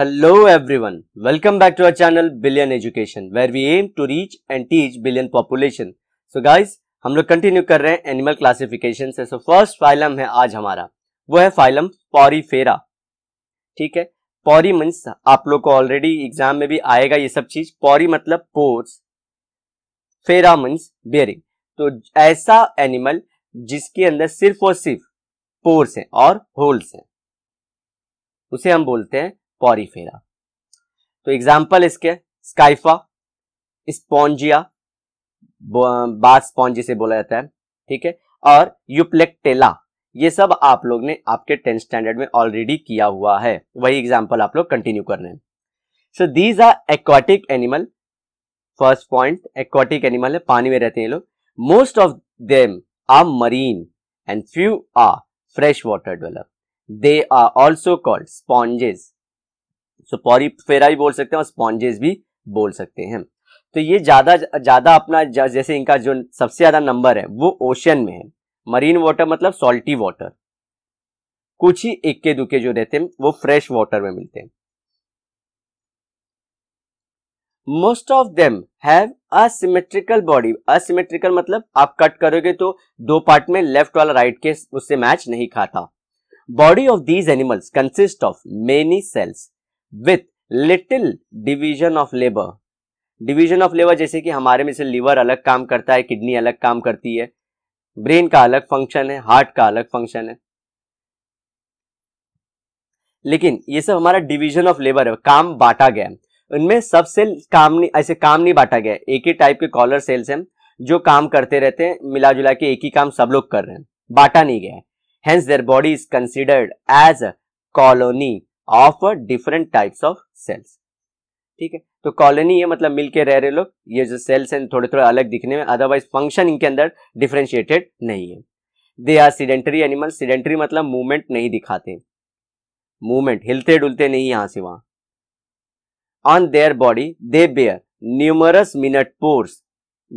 Hello everyone, welcome back to our channel billion education where we aim to reach and teach billion population so guys, हम लोग continue कर रहे हैं animal classification से so first phylum है आज हमारा वो है फाइलम पॉरीफेरा ठीक है पॉरी मीन्स आप लोग को ऑलरेडी एग्जाम में भी आएगा ये सब चीज पॉरी मतलब पोर्स फेरा मीन्स बेरिंग तो ऐसा एनिमल जिसके अंदर सिर्फ और सिर्फ पोर्स हैं और होल्स हैं उसे हम बोलते हैं पॉरीफेरा तो एग्जाम्पल इसके स्काइफा स्पॉन्जिया बाथ स्पॉन्जी से बोला जाता है ठीक है और यूप्लेक्टेला ये सब आप लोग ने आपके टेंथ स्टैंडर्ड में ऑलरेडी किया हुआ है वही एग्जाम्पल आप लोग कंटिन्यू कर रहे हैं so these are aquatic animal first point aquatic animal है पानी में रहते हैं ये लोग most of them are marine and few are fresh water develop they are also called sponges so porifera भी बोल सकते हैं और स्पॉन्जेस भी बोल सकते हैं तो ये ज़्यादा ज़्यादा अपना जैसे इनका जो सबसे ज़्यादा नंबर है वो ओशन में है मरीन वाटर मतलब सॉल्टी वाटर कुछ ही इक्के दुके जो रहते हैं वो फ्रेश वाटर में मिलते हैं most of them have asymmetrical body asymmetrical मतलब आप कट करोगे तो दो पार्ट में लेफ्ट वाला राइट के उससे मैच नहीं खाता body of these animals consist of many cells with little division of labour division of labour जैसे कि हमारे में से लिवर अलग काम करता है किडनी अलग काम करती है ब्रेन का अलग फंक्शन है हार्ट का अलग फंक्शन है लेकिन ये सब हमारा डिवीजन ऑफ लेबर है काम बांटा गया उनमें सब सेल काम नहीं ऐसे काम नहीं बांटा गया एक ही टाइप के कॉलर सेल्स हैं जो काम करते रहते हैं मिला जुला के एक ही काम सब लोग कर रहे हैं बांटा नहीं गया hence their body is considered as a colony of different types of cells ठीक है तो कॉलोनी ये मतलब मिलके रह रहे लोग ये जो सेल्स हैं थोड़े थोड़े अलग दिखने में अदरवाइज फंक्शन इनके अंदर डिफ्रेंशिएटेड नहीं है they are sedentary animal sedentary मतलब मूवमेंट नहीं दिखाते मूवमेंट हिलते डुलते नहीं यहां से वहां on their body they bear numerous minute pores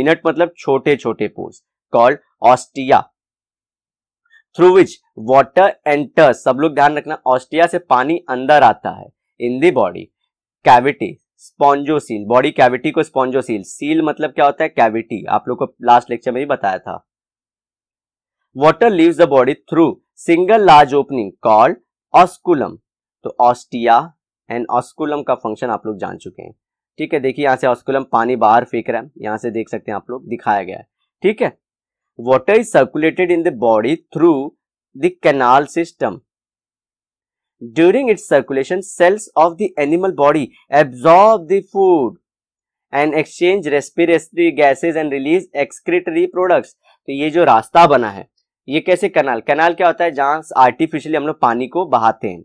minute मतलब छोटे छोटे pores called ostia through which water enters सब लोग ध्यान रखना ऑस्ट्रिया से पानी अंदर आता है in the body cavity spongocoel body cavity को स्पॉन्जोसील सील मतलब क्या होता है कैविटी आप लोग को लास्ट लेक्चर में ही बताया था water leave the body through single large opening called osculum तो ऑस्टिया एंड ऑस्कुलम का फंक्शन आप लोग जान चुके हैं ठीक है देखिए यहाँ से ऑस्कुलम पानी बाहर फेंक रहा है यहाँ से देख सकते हैं आप लोग दिखाया गया है ठीक है water is circulated in the body through the canal system. During its circulation, cells of the animal body absorb the food and exchange respiratory gases and release excretory products. तो ये जो रास्ता बना है ये कैसे कनाल कनाल क्या होता है जहाँ आर्टिफिशियली हम लोग पानी को बहाते हैं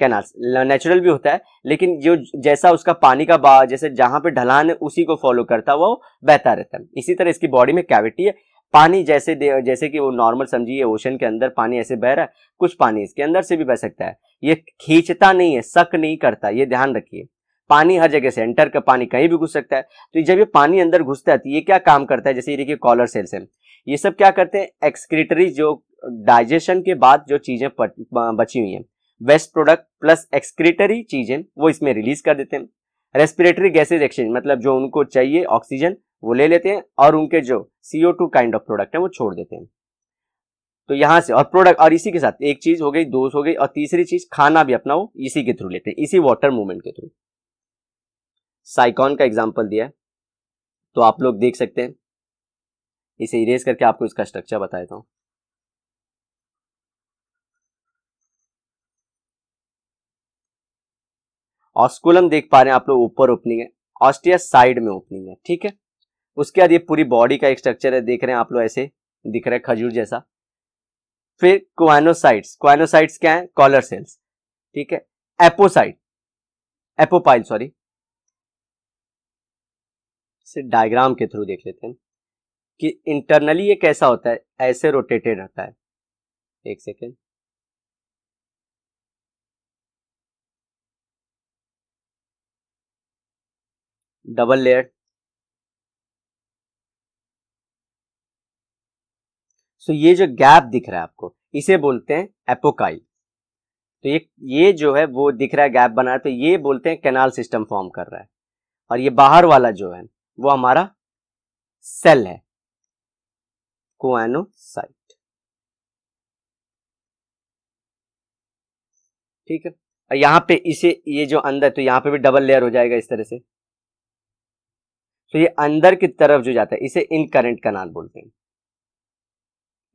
कैनाल नेचुरल भी होता है लेकिन जो जैसा उसका पानी का बहा जैसे जहाँ पे ढलान है उसी को फॉलो करता हुआ वो बहता रहता है इसी तरह इसकी बॉडी में कैविटी है पानी जैसे जैसे कि वो नॉर्मल समझिए ओशन के अंदर पानी ऐसे बह रहा है कुछ पानी इसके अंदर से भी बह सकता है ये खींचता नहीं है शक नहीं करता ये ध्यान रखिए पानी हर जगह से एंटर का पानी कहीं भी घुस सकता है तो जब ये पानी अंदर घुसता है तो ये क्या काम करता है जैसे ये देखिए कॉलर सेल्स है ये सब क्या करते हैं एक्सक्रीटरी जो डाइजेशन के बाद जो चीज़ें बची हुई हैं वेस्ट प्रोडक्ट प्लस एक्सक्रीटरी चीज़ें वो इसमें रिलीज कर देते हैं रेस्पिरेटरी गैसेज एक्सचेंज मतलब जो उनको चाहिए ऑक्सीजन वो ले लेते हैं और उनके जो CO two kind of product है वो छोड़ देते हैं तो यहाँ से और प्रोडक्ट और इसी के साथ एक चीज हो गई दो हो गई और तीसरी चीज खाना भी अपना वो इसी के थ्रू लेते हैं इसी वाटर मूवमेंट के थ्रू साइकॉन का एग्जाम्पल दिया तो आप लोग देख सकते हैं इसे इरेज करके आपको इसका स्ट्रक्चर बता देता हूँ ऑस्कुलम देख पा रहे हैं आप लोग ऊपर ओपनिंग है ऑस्ट्रिया साइड में ओपनिंग है ठीक है उसके बाद ये पूरी बॉडी का एक स्ट्रक्चर है देख रहे हैं आप लोग ऐसे दिख रहा है खजूर जैसा फिर क्वानोसाइट्स क्वानोसाइट्स क्या है कॉलर सेल्स ठीक है एपोसाइट एपोपाइल सॉरी डायग्राम के थ्रू देख लेते हैं कि इंटरनली ये कैसा होता है ऐसे रोटेटेड रहता है एक सेकेंड डबल लेयर सो ये जो गैप दिख रहा है आपको इसे बोलते हैं एपोकाई तो ये ये जो है वो दिख रहा है गैप बना तो ये बोलते हैं कैनाल सिस्टम फॉर्म कर रहा है और ये बाहर वाला जो है वो हमारा सेल है कोएनोसाइट ठीक है और पे इसे ये जो अंदर तो यहां पे भी डबल लेयर हो जाएगा इस तरह से तो ये अंदर की तरफ जो जाता है इसे इनकरेंट कनाल बोलते हैं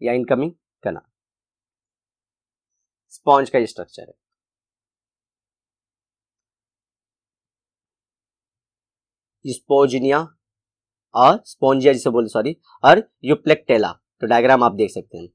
या इनकमिंग कना स्पॉन्ज का स्ट्रक्चर है स्पोजिनिया और स्पॉन्जिया जिसे बोलते सॉरी और यूप्लेक्टेला तो डायग्राम आप देख सकते हैं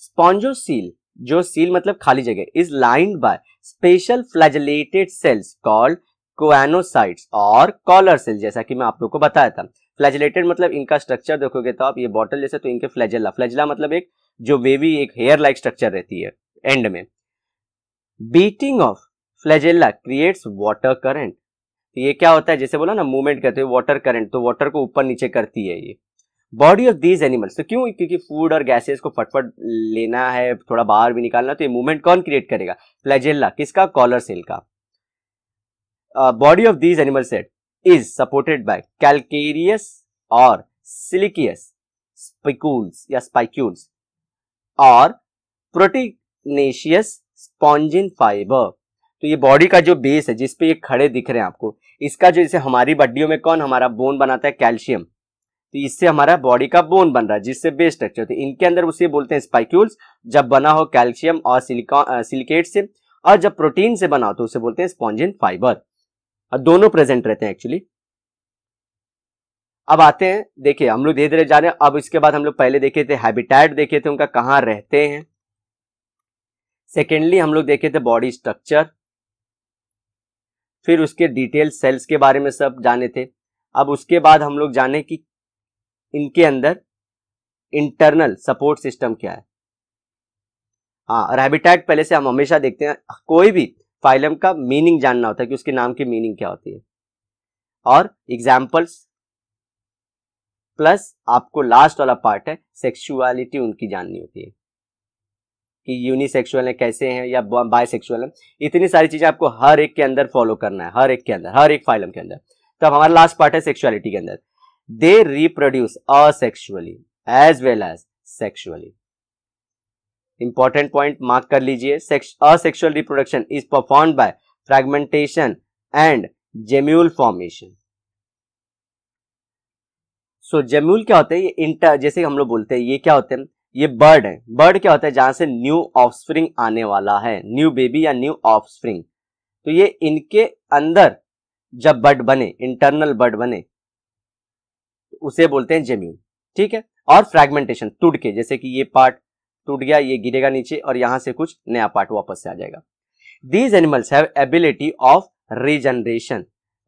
स्पॉन्जो सील जो सील मतलब खाली जगह is lined by special flagellated cells called choanocytes और कॉलर सेल जैसा कि मैं आप लोग को बताया था फ्लैजलेटेड मतलब इनका स्ट्रक्चर देखोगे तो आप ये बॉटल जैसे तो इनके फ्लैजला फ्लैजला मतलब एक जो वेवी एक हेयर लाइक स्ट्रक्चर रहती है एंड में beating of flagella creates water current तो ये क्या होता है जैसे बोला ना मूवमेंट करते हैं वाटर करंट तो वाटर को ऊपर नीचे करती है ये बॉडी ऑफ दीज एनिमल्स तो क्यों क्योंकि फूड और गैसेस को फटफट लेना है थोड़ा बाहर भी निकालना तो ये मूवमेंट कौन क्रिएट करेगा फ्लैजेला किसका कॉलर सेल का body of these animal set is supported by calcareous और सिलिकियस स्पिकूल्स या स्पाइक्यूल्स और प्रोटीनेशियस स्पॉन्जिन फाइबर तो ये बॉडी का जो बेस है जिसपे ये खड़े दिख रहे हैं आपको इसका जो जैसे हमारी बड्डियों में कौन हमारा बोन बनाता है कैल्शियम तो इससे हमारा बॉडी का बोन बन रहा है जिससे बेस स्ट्रक्चर होती है इनके अंदर उसे बोलते हैं स्पाइक्यूल्स जब बना हो कैल्शियम और सिलिकॉन सिलिकेट से और जब प्रोटीन से बना हो तो उसे बोलते हैं स्पॉन्जिन फाइबर दोनों प्रेजेंट रहते हैं एक्चुअली अब आते हैं देखिए हम लोग धीरे धीरे जा रहे हैं अब इसके बाद हम लोग पहले देखे थे हैबिटेट देखे थे उनका कहाँ रहते हैं सेकेंडली हम लोग देखे थे बॉडी स्ट्रक्चर फिर उसके डिटेल सेल्स के बारे में सब जाने थे अब उसके बाद हम लोग जाने कि इनके अंदर इंटरनल सपोर्ट सिस्टम क्या है हाँ और हैबिटेट पहले से हम हमेशा देखते हैं कोई भी फाइलम का मीनिंग जानना होता है कि उसके नाम की मीनिंग क्या होती है और एग्जाम्पल्स प्लस आपको लास्ट वाला पार्ट है सेक्सुअलिटी उनकी जाननी होती है कि यूनिसेक्सुअल है कैसे हैं या बायसेक्सुअल है इतनी सारी चीज़ें आपको हर एक के अंदर फॉलो करना है हर एक के अंदर हर एक फाइलम के अंदर तो अब हमारा लास्ट पार्ट है सेक्सुअलिटी के अंदर they reproduce asexually as well as sexually important point mark कर लीजिए asexual reproduction is perform by fragmentation and gemmule formation so gemmule क्या होते हैं ये इंटर जैसे हम लोग बोलते हैं ये क्या होते हैं ये बर्ड है बर्ड क्या होता है जहां से न्यू ऑफस्प्रिंग आने वाला है न्यू बेबी या न्यू ऑफस्प्रिंग तो ये इनके अंदर जब बर्ड बने इंटरनल बर्ड बने उसे बोलते हैं जेम्यूल ठीक है और फ्रेगमेंटेशन टूट के जैसे कि ये पार्ट टूट गया ये गिरेगा नीचे और यहां से कुछ नया पार्ट वापस से आ जाएगा these animals have ability of regeneration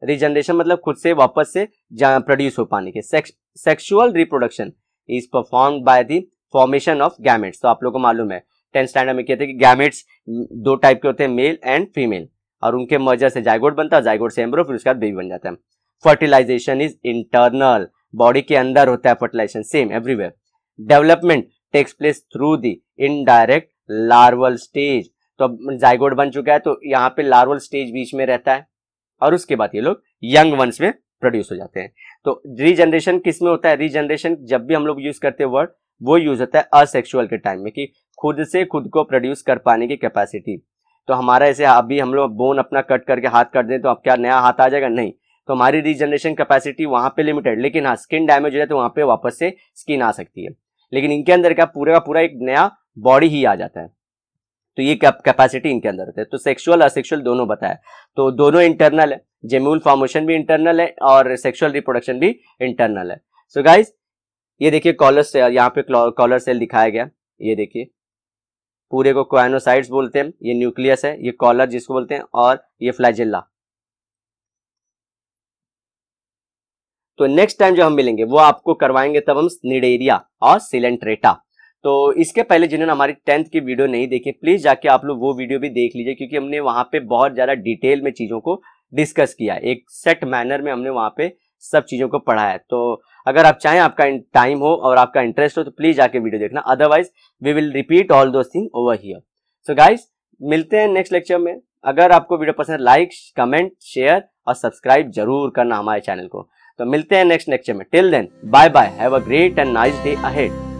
regeneration मतलब खुद से वापस से प्रोड्यूस हो पाने के sexual reproduction is perform by the formation of gametes तो आप लोगों को मालूम है टेंथ स्टैंडर्ड में कहते हैं कि गैमेट्स दो टाइप के होते हैं मेल एंड फीमेल और उनके मर्जर से जायगोड बनता है जायगोड से एम्ब्रो फिर उसके बाद बेबी बन जाता है फर्टिलाइजेशन इज इंटरनल बॉडी के अंदर होता है fertilization same everywhere development takes place through the indirect larval stage तो अब जायगोड बन चुका है तो यहाँ पे लार्वल स्टेज बीच में रहता है और उसके बाद ये लोग यंग वंस में प्रोड्यूस हो जाते हैं तो रीजनरेशन किस में होता है रीजनरेशन जब भी हम लोग यूज करते हैं वर्ड वो यूज होता है असेक्सुअल के टाइम में कि खुद से खुद को प्रोड्यूस कर पाने की कैपेसिटी तो हमारा ऐसे अभी हम लोग बोन अपना कट करके हाथ कर दें तो अब क्या नया हाथ आ जाएगा नहीं तो हमारी रीजनरेशन कैपेसिटी वहाँ पे लिमिटेड लेकिन हाँ स्किन डैमेज हो जाए तो वहाँ पे वापस से स्किन आ सकती है लेकिन इनके अंदर क्या पूरे का पूरा एक नया बॉडी ही आ जाता है तो ये कैपेसिटी इनके अंदर होता है तो सेक्सुअल असेक्सुअल दोनों बताया तो दोनों इंटरनल है जेम्यूल फॉर्मेशन भी इंटरनल है और सेक्सुअल रिप्रोडक्शन भी इंटरनल है सो so गाइज ये देखिए कॉलर सेल यहाँ पे कॉलर सेल दिखाया गया ये देखिए पूरे को क्वेनोसाइड्स बोलते हैं ये न्यूक्लियस है ये कॉलर जिसको बोलते हैं और ये फ्लैजिल्ला तो नेक्स्ट टाइम जो हम मिलेंगे वो आपको करवाएंगे तब हम निडेरिया और सिलेंट्रेटा तो इसके पहले जिन्होंने हमारी टेंथ की वीडियो नहीं देखी प्लीज जाके आप लोग वो वीडियो भी देख लीजिए क्योंकि हमने वहां पे बहुत ज्यादा डिटेल में चीजों को डिस्कस किया एक सेट मैनर में हमने वहां पे सब चीजों को पढ़ाया तो अगर आप चाहें आपका टाइम हो और आपका इंटरेस्ट हो तो प्लीज जाके वीडियो देखना otherwise we will repeat all those thing over here so guys मिलते हैं नेक्स्ट लेक्चर में अगर आपको वीडियो पसंद लाइक कमेंट शेयर और सब्सक्राइब जरूर करना हमारे चैनल को तो मिलते हैं नेक्स्ट लेक्चर में till then bye bye have a great and nice day ahead